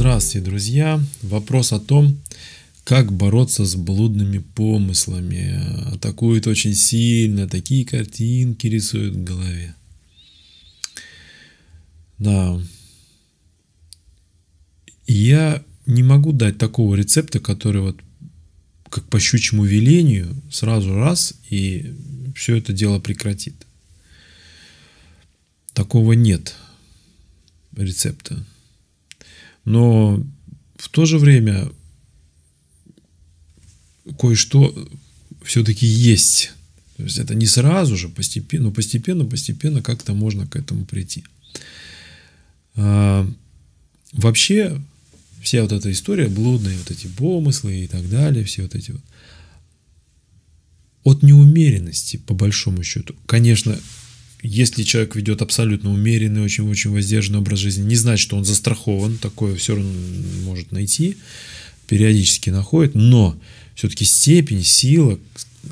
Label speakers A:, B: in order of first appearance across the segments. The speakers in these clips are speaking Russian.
A: Здравствуйте, друзья! Вопрос о том, как бороться с блудными помыслами. Атакуют очень сильно, такие картинки рисуют в голове. Да. Я не могу дать такого рецепта, который вот как по щучьему велению сразу раз и все это дело прекратит. Такого нет рецепта. Но в то же время кое-что все-таки есть. То есть это не сразу же, постепенно, постепенно, постепенно как-то можно к этому прийти. А, вообще вся вот эта история, блудные вот эти помыслы и так далее, все вот эти вот. От неумеренности, по большому счету. Конечно, если человек ведет абсолютно умеренный, очень-очень воздержанный образ жизни, не значит, что он застрахован, такое все равно может найти, периодически находит, но все-таки степень, сила,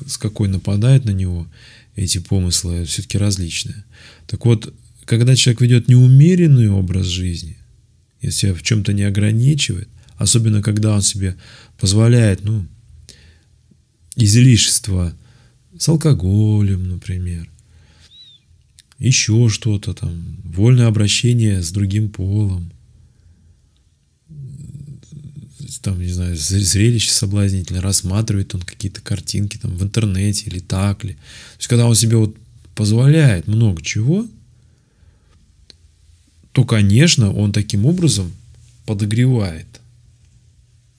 A: с какой нападает на него эти помыслы, все-таки различная. Так вот, когда человек ведет неумеренный образ жизни, если себя в чем-то не ограничивает, особенно когда он себе позволяет, ну, излишество с алкоголем, например, еще что-то там, вольное обращение с другим полом, там, не знаю, зрелище соблазнительное, рассматривает он какие-то картинки там в интернете или так ли. То есть, когда он себе вот позволяет много чего, то, конечно, он таким образом подогревает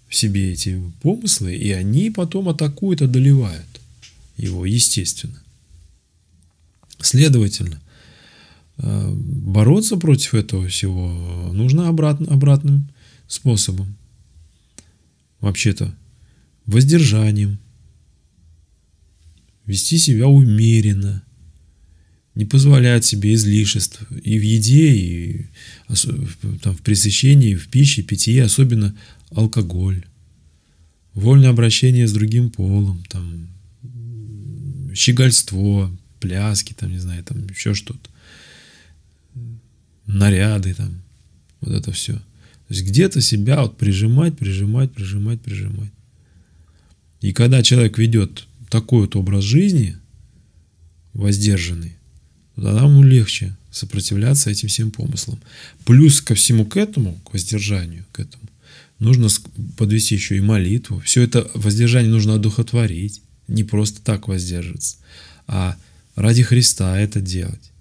A: в себе эти помыслы, и они потом атакуют, одолевают его, естественно. Следовательно, Э, бороться против этого всего э, нужно обратно, обратным способом. Вообще-то, воздержанием. Вести себя умеренно. Не позволять себе излишеств и в еде, и там, в пресыщении, в пище, питье, особенно алкоголь. Вольное обращение с другим полом, там, щегольство, пляски, там, не знаю, там еще что-то наряды там, вот это все. То есть где-то себя вот прижимать, прижимать, прижимать, прижимать. И когда человек ведет такой вот образ жизни, воздержанный, то тогда ему легче сопротивляться этим всем помыслам. Плюс ко всему к этому, к воздержанию, к этому, нужно подвести еще и молитву. Все это воздержание нужно одухотворить, не просто так воздерживаться, а ради Христа это делать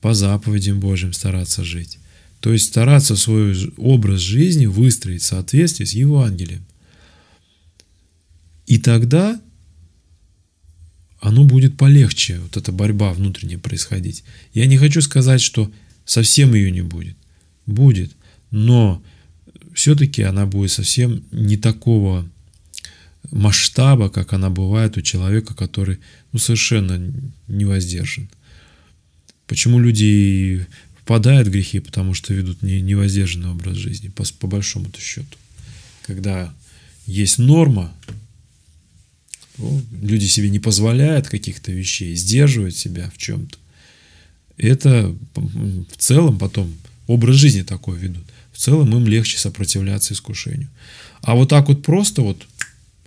A: по заповедям Божьим стараться жить. То есть стараться свой образ жизни выстроить в соответствии с Евангелием. И тогда оно будет полегче, вот эта борьба внутренняя происходить. Я не хочу сказать, что совсем ее не будет. Будет. Но все-таки она будет совсем не такого масштаба, как она бывает у человека, который ну, совершенно не воздержан. Почему люди впадают в грехи, потому что ведут не, невоздержанный образ жизни, по, по большому счету. Когда есть норма, ну, люди себе не позволяют каких-то вещей, сдерживают себя в чем-то. Это в целом потом образ жизни такой ведут. В целом им легче сопротивляться искушению. А вот так вот просто вот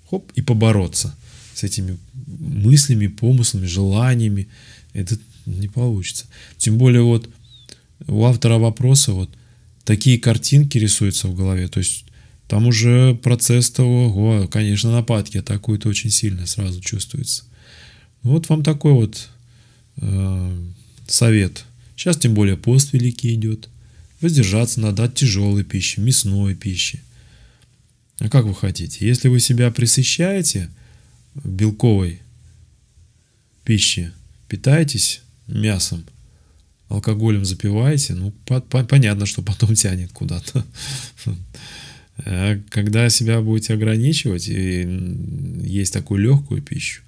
A: хоп и побороться – с этими мыслями, помыслами, желаниями. Это не получится. Тем более вот у автора вопроса вот такие картинки рисуются в голове, то есть там уже процесс того, ого, конечно, нападки атакуют очень сильно, сразу чувствуется. Ну вот вам такой вот э, совет. Сейчас тем более пост великий идет. Воздержаться надо от тяжелой пищи, мясной пищи. А как вы хотите? Если вы себя присыщаете белковой пищи питаетесь мясом, алкоголем запиваете, ну, по по понятно, что потом тянет куда-то. Э, когда себя будете ограничивать и есть такую легкую пищу,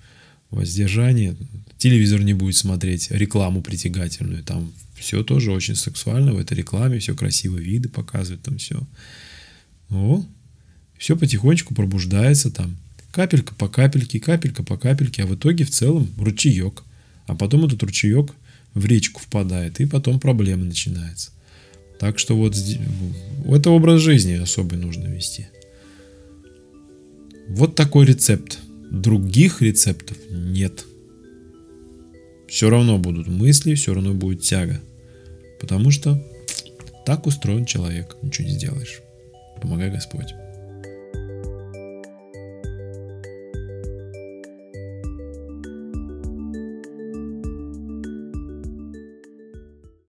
A: воздержание, телевизор не будет смотреть, рекламу притягательную, там все тоже очень сексуально в этой рекламе, все красиво виды показывают, там все. О, ну, все потихонечку пробуждается там. Капелька по капельке, капелька по капельке, а в итоге в целом ручеек. А потом этот ручеек в речку впадает, и потом проблемы начинаются. Так что вот это образ жизни особо нужно вести. Вот такой рецепт. Других рецептов нет. Все равно будут мысли, все равно будет тяга. Потому что так устроен человек, ничего не сделаешь. Помогай Господь.